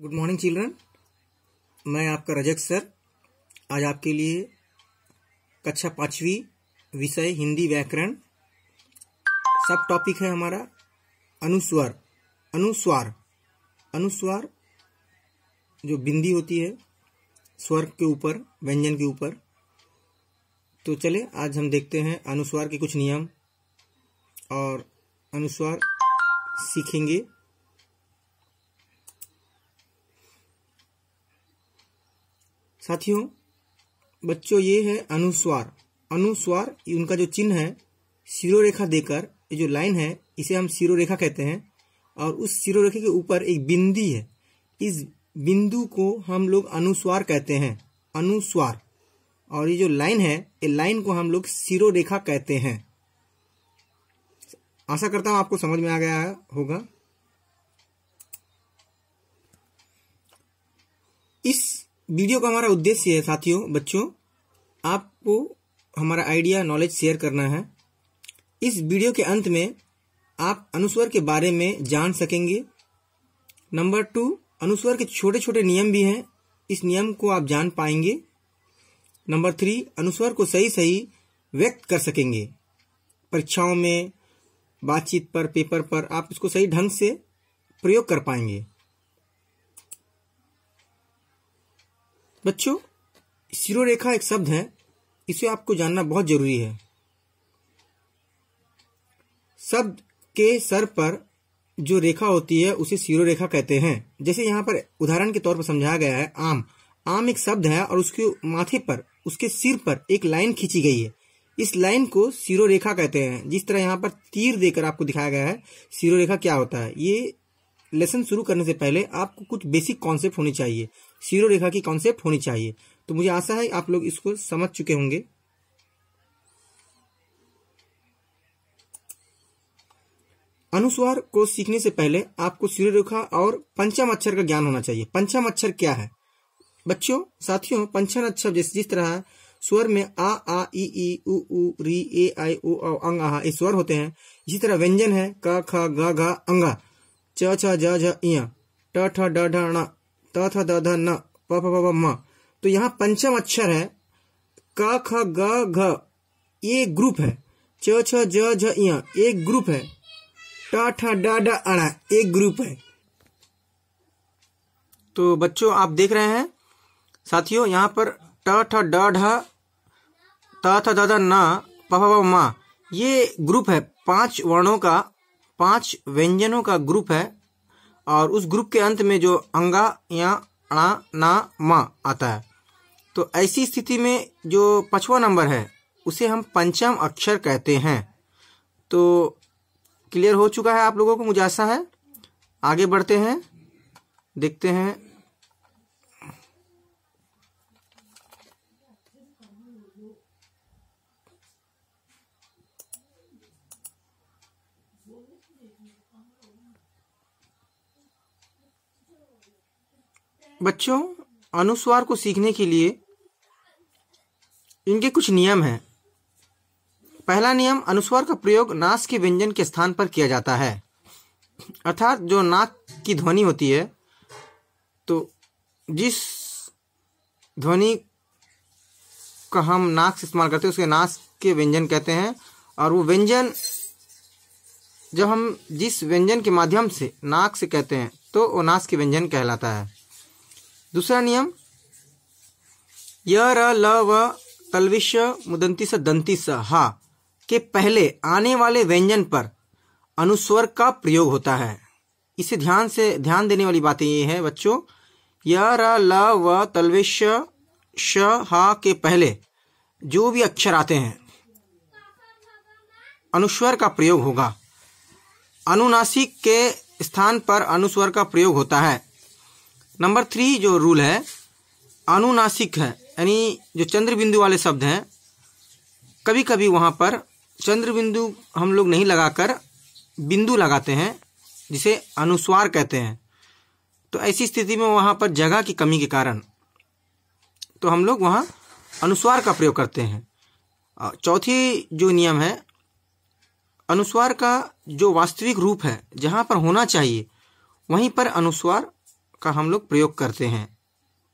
good morning children मैं आपका Rajak sir आज आपके लिए कक्षा पांचवी विषय हिंदी व्याकरण सब टॉपिक है हमारा अनुस्वर अनुस्वार अनुस्वार जो बिंदी होती है स्वर के ऊपर व्यंजन के ऊपर तो चले आज हम देखते हैं अनुस्वार के कुछ नियम और अनुस्वार सीखेंगे साथियों बच्चों ये है अनुस्वार अनुस्वार उनका जो चिन्ह है शिरोरेखा देकर ये जो लाइन है इसे हम शिरोरेखा कहते हैं और उस शिरोरेखा के ऊपर एक बिंदी है इस बिंदु को हम लोग अनुस्वार कहते हैं अनुस्वार और ये जो लाइन है ये लाइन को हम लोग शिरोरेखा कहते हैं आशा करता हूं आपको समझ में आ गया होगा इस वीडियो का हमारा उद्देश्य है साथियों बच्चों आपको हमारा आइडिया नॉलेज शेयर करना है इस वीडियो के अंत में आप अनुस्वर के बारे में जान सकेंगे नंबर टू अनुस्वर के छोटे छोटे नियम भी हैं इस नियम को आप जान पाएंगे नंबर थ्री अनुस्वर को सही सही व्यक्त कर सकेंगे परीक्षाओं में बातचीत पर पेपर पर आप इसको सही ढंग से प्रयोग कर पाएंगे बच्चों शिरोरेखा एक शब्द है इसे आपको जानना बहुत जरूरी है शब्द के सर पर जो रेखा होती है उसे शिरोरेखा कहते हैं जैसे यहाँ पर उदाहरण के तौर पर समझाया गया है आम आम एक शब्द है और उसके माथे पर उसके सिर पर एक लाइन खींची गई है इस लाइन को शिरोरेखा कहते हैं जिस तरह यहाँ पर तीर देकर आपको दिखाया गया है शिरोरेखा क्या होता है ये लेसन शुरू करने से पहले आपको कुछ बेसिक कॉन्सेप्ट होने चाहिए सीरो रेखा की कॉन्सेप्ट होनी चाहिए तो मुझे आशा है आप लोग इसको समझ चुके होंगे अनुस्वार को सीखने से पहले आपको सीरो रेखा और पंचम अक्षर का ज्ञान होना चाहिए पंचम अक्षर क्या है बच्चों साथियों पंचम अक्षर जैसे जिस तरह स्वर में आ आ ई ई उ उ री ए आई ओ औ अंग आहा ये स्वर होते हैं इसी तरह व्यंजन है क ख ग घ अंगा च छ ज झ इ ट ठ ड ढ त थ द ध न प प प म तो यहाँ पंचम अक्षर है क ख ग घ ये ग्रुप है च छ ज झ एक ग्रुप है ट ठ ड ड अड़ा एक ग्रुप है तो बच्चों आप देख रहे हैं साथियों यहाँ पर ट ठ ड ढ त थ द ध न प प प म ये ग्रुप है पांच वर्णों का पांच व्यंजनों का ग्रुप है और उस ग्रुप के अंत में जो अंगा या अणा ना मा आता है तो ऐसी स्थिति में जो पाँचवा नंबर है उसे हम पंचम अक्षर कहते हैं तो क्लियर हो चुका है आप लोगों को मुझे आशा है आगे बढ़ते हैं देखते हैं बच्चों अनुस्वार को सीखने के लिए इनके कुछ नियम हैं पहला नियम अनुस्वार का प्रयोग नाश के व्यंजन के स्थान पर किया जाता है अर्थात जो नाक की ध्वनि होती है तो जिस ध्वनि का हम नाक से इस्तेमाल करते हैं उसके नाश के व्यंजन कहते हैं और वो व्यंजन जब हम जिस व्यंजन के माध्यम से नाक से कहते हैं तो वो नाश के व्यंजन कहलाता है दूसरा नियम य ल व तलविश मुदंती स दंती स हा के पहले आने वाले व्यंजन पर अनुस्वर का प्रयोग होता है इसे ध्यान से ध्यान देने वाली बात ये है बच्चों य र ल व तलविश श हा के पहले जो भी अक्षर आते हैं अनुस्वर का प्रयोग होगा अनुनासिक के स्थान पर अनुस्वर का प्रयोग होता है नंबर थ्री जो रूल है अनुनासिक है यानी जो चंद्र बिंदु वाले शब्द हैं कभी कभी वहाँ पर चंद्र बिंदु हम लोग नहीं लगाकर बिंदु लगाते हैं जिसे अनुस्वार कहते हैं तो ऐसी स्थिति में वहाँ पर जगह की कमी के कारण तो हम लोग वहाँ अनुस्वार का प्रयोग करते हैं चौथी जो नियम है अनुस्वार का जो वास्तविक रूप है जहाँ पर होना चाहिए वहीं पर अनुस्वार का हम लोग प्रयोग करते हैं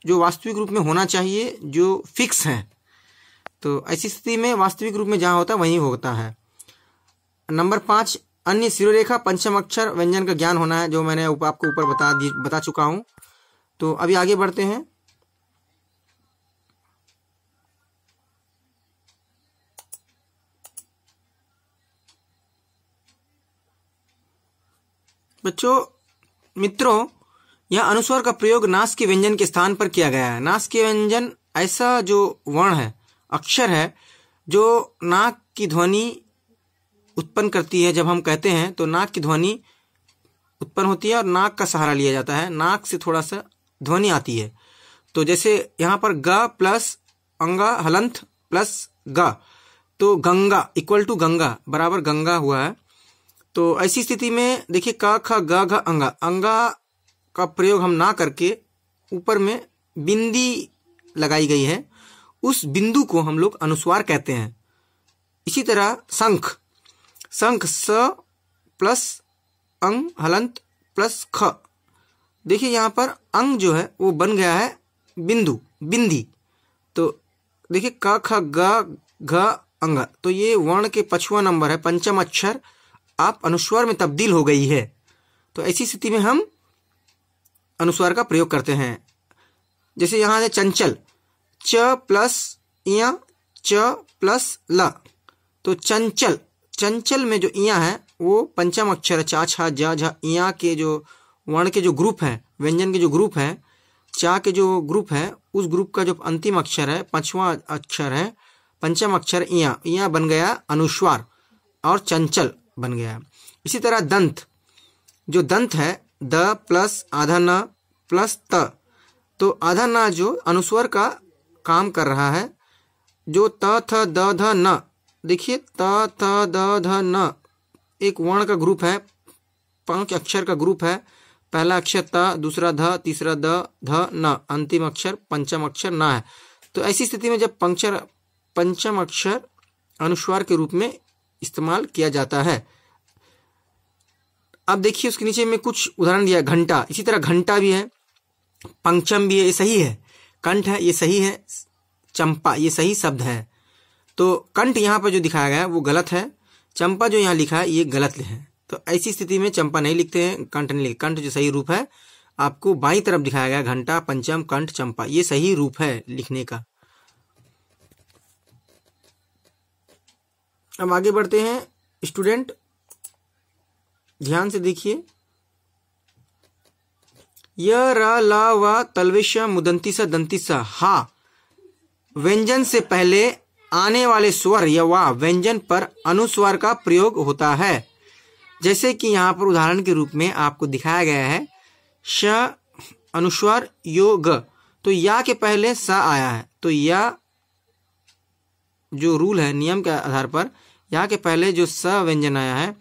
जो वास्तविक रूप में होना चाहिए जो फिक्स है तो ऐसी स्थिति में वास्तविक रूप में जहाँ होता है वहीं होता है नंबर पाँच अन्य सिरोरेखा पंचम अक्षर व्यंजन का ज्ञान होना है जो मैंने उप, आपको ऊपर बता दी बता चुका हूँ तो अभी आगे बढ़ते हैं बच्चों मित्रों यह अनुस्वर का प्रयोग नास के व्यंजन के स्थान पर किया गया है नास के व्यंजन ऐसा जो वर्ण है अक्षर है जो नाक की ध्वनि उत्पन्न करती है जब हम कहते हैं तो नाक की ध्वनि उत्पन्न होती है और नाक का सहारा लिया जाता है नाक से थोड़ा सा ध्वनि आती है तो जैसे यहाँ पर ग प्लस अंगा हलंथ प्लस ग तो गंगा इक्वल टू गंगा बराबर गंगा हुआ है तो ऐसी स्थिति में देखिए क ख ग घ अंगा अंगा का प्रयोग हम ना करके ऊपर में बिंदी लगाई गई है उस बिंदु को हम लोग अनुस्वार कहते हैं इसी तरह शंख शंख स प्लस अंग हलंत प्लस ख देखिए यहाँ पर अंग जो है वो बन गया है बिंदु बिंदी तो देखिए क ख ग घ अंग तो ये वर्ण के पछुआ नंबर है पंचम अक्षर आप अनुस्वर में तब्दील हो गई है तो ऐसी स्थिति में हम अनुस्वार का प्रयोग करते हैं जैसे यहाँ है चंचल च प्लस इया च प्लस ल तो चंचल चंचल में जो इया है वो पंचम अक्षर है चा छा जा झा इया के जो वर्ण के जो ग्रुप हैं व्यंजन के जो ग्रुप हैं चा के जो ग्रुप है उस ग्रुप का जो अंतिम अक्षर है पांचवा अक्षर है पंचम अक्षर इया इया बन गया अनुस्वार और चंचल बन गया इसी तरह दंत जो दंत है द प्लस आधा न प्लस त तो आधा न जो अनुस्वर का काम कर रहा है जो त थ द ध न देखिए त थ द ध न एक वर्ण का ग्रुप है पांच अक्षर का ग्रुप है पहला अक्षर त दूसरा ध तीसरा द ध न अंतिम अक्षर पंचम अक्षर न है तो ऐसी स्थिति में जब पंक्चर पंचम अक्षर अनुस्वार के रूप में इस्तेमाल किया जाता है अब देखिए उसके नीचे में कुछ उदाहरण दिया घंटा इसी तरह घंटा भी है पंचम भी है ये सही है कंठ है ये सही है चंपा ये सही शब्द है तो कंठ यहाँ पर जो दिखाया गया है वो गलत है चंपा जो यहाँ लिखा है ये गलत है तो ऐसी स्थिति में चंपा नहीं लिखते हैं कंठ नहीं लिखते कंठ जो सही रूप है आपको बाई तरफ दिखाया गया घंटा पंचम कंठ चंपा ये सही रूप है लिखने का अब आगे बढ़ते हैं स्टूडेंट ध्यान से देखिए य र ल व तलविश मुदंती सा दंती सा हा व्यंजन से पहले आने वाले स्वर या वा व्यंजन पर अनुस्वर का प्रयोग होता है जैसे कि यहाँ पर उदाहरण के रूप में आपको दिखाया गया है श अनुस्वर योग तो या के पहले स आया है तो या जो रूल है नियम के आधार पर या के पहले जो स व्यंजन आया है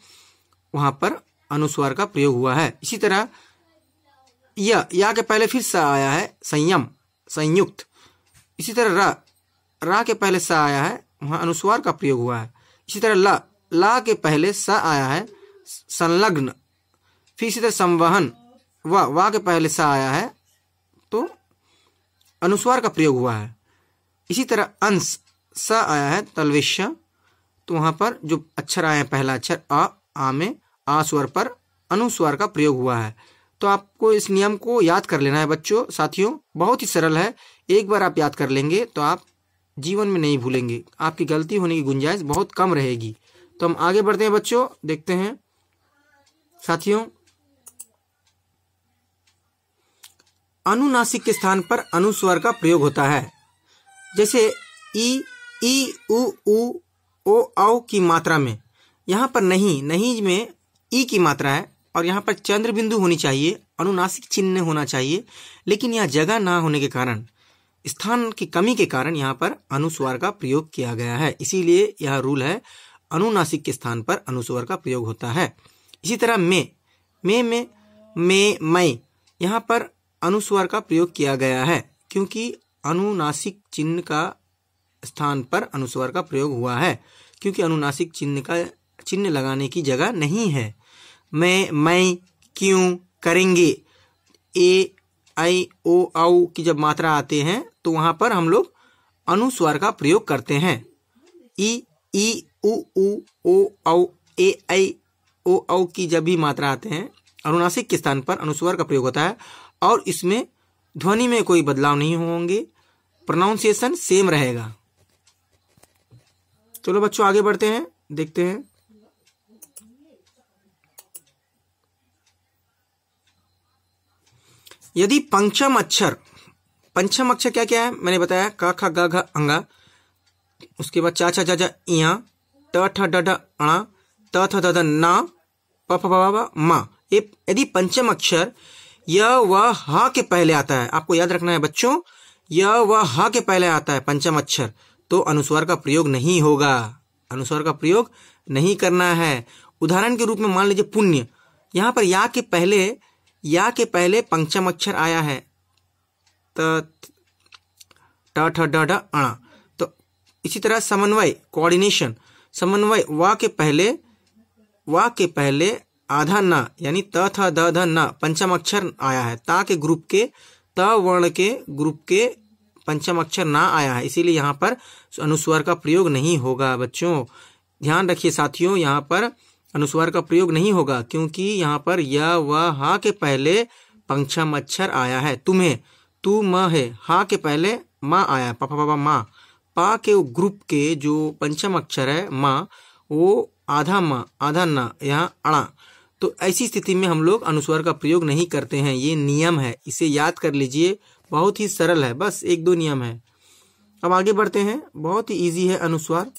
वहां पर अनुस्वार का प्रयोग हुआ है इसी तरह या या के पहले फिर सा आया है संयम संयुक्त इसी तरह रा रा के पहले सा आया है वहाँ अनुस्वार का प्रयोग हुआ है इसी तरह ला ला के पहले सा आया है संलग्न फिर इसी तरह संवहन वा वा के पहले सा आया है तो अनुस्वार का प्रयोग हुआ है इसी तरह अंश सा आया है तलवेश तो वहाँ पर जो अक्षर आए हैं पहला अक्षर आ आ में आ स्वर पर अनुस्वर का प्रयोग हुआ है तो आपको इस नियम को याद कर लेना है बच्चों साथियों बहुत ही सरल है एक बार आप याद कर लेंगे तो आप जीवन में नहीं भूलेंगे आपकी गलती होने की गुंजाइश बहुत कम रहेगी तो हम आगे बढ़ते हैं बच्चों देखते हैं साथियों अनुनासिक के स्थान पर अनुस्वर का प्रयोग होता है जैसे ई ई उ, उ ओ की मात्रा में यहां पर नहीं नहीं में ई की मात्रा है और यहाँ पर चंद्र बिंदु होनी चाहिए अनुनासिक चिन्ह होना चाहिए लेकिन यहाँ जगह ना होने के कारण स्थान की कमी के कारण यहाँ पर अनुस्वार का प्रयोग किया गया है इसीलिए यह रूल है अनुनासिक के स्थान पर अनुस्वर का प्रयोग होता है इसी तरह मे मे में मे मई यहाँ पर अनुस्वर का प्रयोग किया गया है क्योंकि अनुनासिक चिन्ह का स्थान पर अनुस्वर का प्रयोग हुआ है क्योंकि अनुनासिक चिन्ह का चिन्ह लगाने की जगह नहीं है में मैं क्यों करेंगे ए आई ओ आउ की जब मात्रा आते हैं तो वहां पर हम लोग अनुस्वर का प्रयोग करते हैं ई ई उ उ ओ औ ए आई ओ औ की जब भी मात्रा आते हैं अनुनासिक के स्थान पर अनुस्वर का प्रयोग होता है और इसमें ध्वनि में कोई बदलाव नहीं होंगे प्रोनाउंसिएशन सेम रहेगा चलो बच्चों आगे बढ़ते हैं देखते हैं यदि पंचम अक्षर पंचम अक्षर क्या क्या है मैंने बताया का खा गा घा अंगा उसके बाद चा चा जा जा इया ट ठ ड अणा त थ द न प फ ब मा ये यदि पंचम अक्षर य व ह के पहले आता है आपको याद रखना है बच्चों य व ह के पहले आता है पंचम अक्षर तो अनुस्वार का प्रयोग नहीं होगा अनुस्वार का प्रयोग नहीं करना है उदाहरण के रूप में मान लीजिए पुण्य यहाँ पर या के पहले या के पहले पंचम अक्षर आया है त ठ ड अण तो इसी तरह समन्वय कोऑर्डिनेशन समन्वय व के पहले व के पहले आधा न यानी त थ द ध न पंचम अक्षर आया है ता के ग्रुप के त वर्ण के ग्रुप के पंचम अक्षर ना आया है इसीलिए यहाँ पर अनुस्वर का प्रयोग नहीं होगा बच्चों ध्यान रखिए साथियों यहाँ पर अनुस्वार का प्रयोग नहीं होगा क्योंकि यहाँ पर या व हा के पहले पंक्षा अक्षर आया है तुम्हें तू म है हा के पहले माँ आया पापा पापा माँ पा के ग्रुप के जो पंचम अक्षर है माँ वो आधा माँ आधा ना यहाँ अड़ा तो ऐसी स्थिति में हम लोग अनुस्वार का प्रयोग नहीं करते हैं ये नियम है इसे याद कर लीजिए बहुत ही सरल है बस एक दो नियम है अब आगे बढ़ते हैं बहुत ही ईजी है अनुस्वार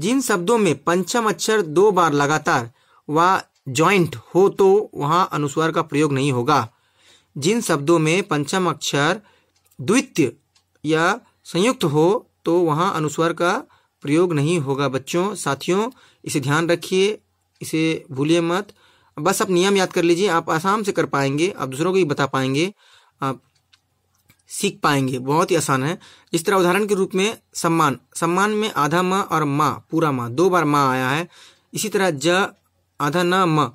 जिन शब्दों में पंचम अक्षर दो बार लगातार व ज्वाइंट हो तो वहां अनुस्वार का प्रयोग नहीं होगा जिन शब्दों में पंचम अक्षर द्वितीय या संयुक्त हो तो वहां अनुस्वार का प्रयोग नहीं होगा बच्चों साथियों इसे ध्यान रखिए इसे भूलिए मत बस आप नियम याद कर लीजिए आप आसाम से कर पाएंगे आप दूसरों को भी बता पाएंगे आप सीख पाएंगे बहुत ही आसान है इस तरह उदाहरण के रूप में सम्मान सम्मान में आधा म और माँ पूरा माँ दो बार माँ आया है इसी तरह ज आधा न म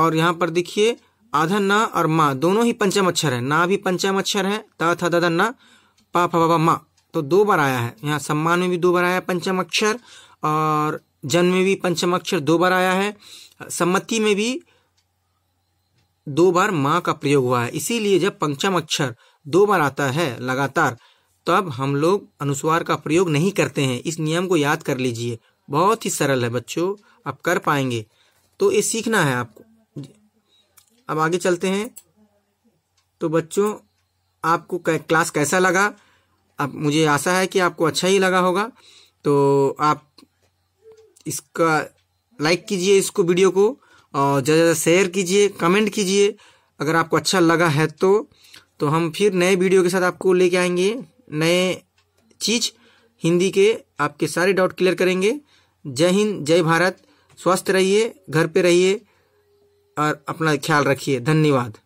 और यहाँ पर देखिए आधा न और माँ दोनों ही पंचम अक्षर है ना भी पंचम अक्षर है त था दा न पा फा बा माँ तो दो बार आया है यहाँ सम्मान में भी दो बार आया पंचम अक्षर और जन में भी पंचम अक्षर दो बार आया है सम्मति में भी दो बार माँ का प्रयोग हुआ है इसीलिए जब पंचम अक्षर दो बार आता है लगातार तब हम लोग अनुस्वार का प्रयोग नहीं करते हैं इस नियम को याद कर लीजिए बहुत ही सरल है बच्चों आप कर पाएंगे तो ये सीखना है आपको अब आगे चलते हैं तो बच्चों आपको क्लास कैसा लगा अब मुझे आशा है कि आपको अच्छा ही लगा होगा तो आप इसका लाइक कीजिए इसको वीडियो को और ज़्यादा ज़्यादा शेयर कीजिए कमेंट कीजिए अगर आपको अच्छा लगा है तो तो हम फिर नए वीडियो के साथ आपको लेके आएंगे नए चीज हिंदी के आपके सारे डाउट क्लियर करेंगे जय हिंद जय भारत स्वस्थ रहिए घर पे रहिए और अपना ख्याल रखिए धन्यवाद